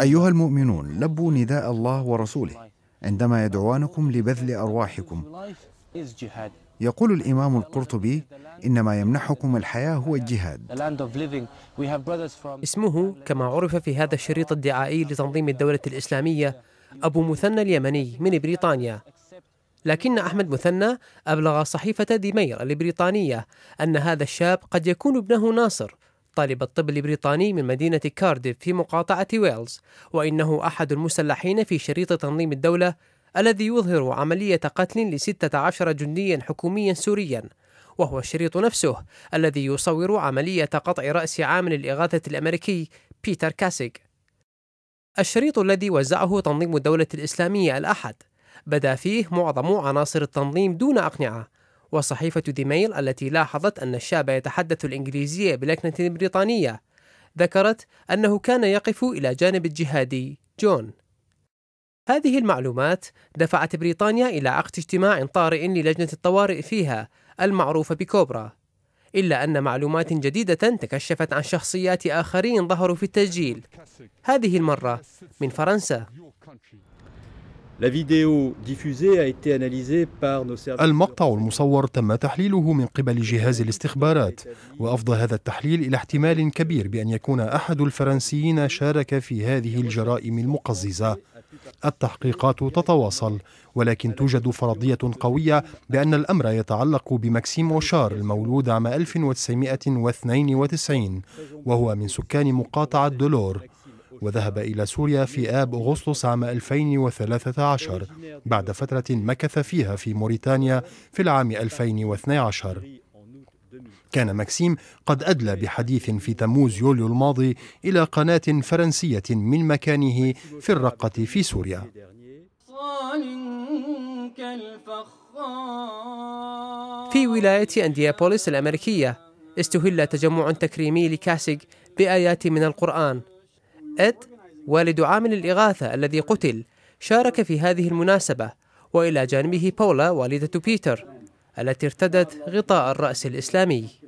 أيها المؤمنون لبوا نداء الله ورسوله عندما يدعوانكم لبذل أرواحكم يقول الإمام القرطبي إن ما يمنحكم الحياة هو الجهاد اسمه كما عرف في هذا الشريط الدعائي لتنظيم الدولة الإسلامية أبو مثنى اليمني من بريطانيا لكن أحمد مثنى أبلغ صحيفة ديمير البريطانية أن هذا الشاب قد يكون ابنه ناصر طالب الطب البريطاني من مدينة كارديف في مقاطعة ويلز وإنه أحد المسلحين في شريط تنظيم الدولة الذي يظهر عملية قتل لستة عشر جنديا حكوميا سوريا وهو الشريط نفسه الذي يصور عملية قطع رأس عامل الإغاثة الأمريكي بيتر كاسيك الشريط الذي وزعه تنظيم الدولة الإسلامية الأحد بدا فيه معظم عناصر التنظيم دون أقنعة وصحيفة ديميل التي لاحظت أن الشاب يتحدث الإنجليزية بلكنة بريطانية ذكرت أنه كان يقف إلى جانب الجهادي جون هذه المعلومات دفعت بريطانيا إلى عقد اجتماع طارئ للجنة الطوارئ فيها المعروفة بكوبرا إلا أن معلومات جديدة تكشفت عن شخصيات آخرين ظهروا في التسجيل هذه المرة من فرنسا المقطع المصور تم تحليله من قبل جهاز الاستخبارات وأفضى هذا التحليل إلى احتمال كبير بأن يكون أحد الفرنسيين شارك في هذه الجرائم المقززة التحقيقات تتواصل ولكن توجد فرضية قوية بأن الأمر يتعلق بمكسيم أوشار المولود عام 1992 وهو من سكان مقاطعة دولور وذهب إلى سوريا في آب أغسطس عام 2013 بعد فترة مكث فيها في موريتانيا في العام 2012 كان مكسيم قد أدلى بحديث في تموز يوليو الماضي إلى قناة فرنسية من مكانه في الرقة في سوريا في ولاية أنديابوليس الأمريكية استهل تجمع تكريمي لكاسيك بآيات من القرآن أد والد عامل الإغاثة الذي قتل شارك في هذه المناسبة وإلى جانبه بولا والدة بيتر التي ارتدت غطاء الرأس الإسلامي